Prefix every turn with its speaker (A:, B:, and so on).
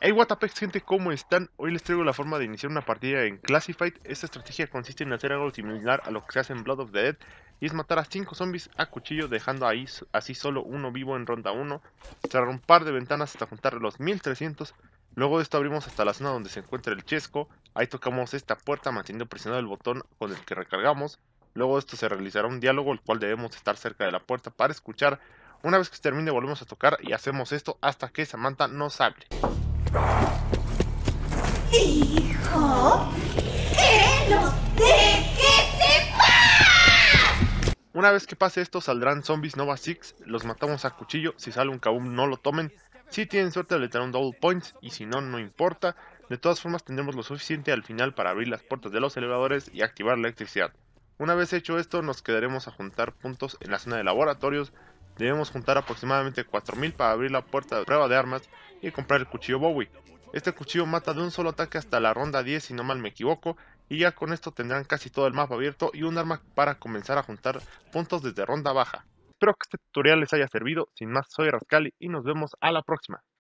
A: Hey Watapex, gente, ¿cómo están? Hoy les traigo la forma de iniciar una partida en Classified. Esta estrategia consiste en hacer algo similar a lo que se hace en Blood of the Dead y es matar a 5 zombies a cuchillo dejando ahí así solo uno vivo en ronda 1, cerrar un par de ventanas hasta juntar los 1300, luego de esto abrimos hasta la zona donde se encuentra el chesco, ahí tocamos esta puerta manteniendo presionado el botón con el que recargamos, luego de esto se realizará un diálogo el cual debemos estar cerca de la puerta para escuchar, una vez que se termine volvemos a tocar y hacemos esto hasta que Samantha nos hable. ¡Hijo! Una vez que pase esto, saldrán zombies Nova 6, los matamos a cuchillo, si sale un Kaum no lo tomen, si tienen suerte le un double points y si no, no importa, de todas formas tendremos lo suficiente al final para abrir las puertas de los elevadores y activar la electricidad. Una vez hecho esto, nos quedaremos a juntar puntos en la zona de laboratorios, debemos juntar aproximadamente 4000 para abrir la puerta de prueba de armas y comprar el cuchillo Bowie. Este cuchillo mata de un solo ataque hasta la ronda 10 si no mal me equivoco, y ya con esto tendrán casi todo el mapa abierto y un arma para comenzar a juntar puntos desde ronda baja. Espero que este tutorial les haya servido, sin más soy Rascali y nos vemos a la próxima.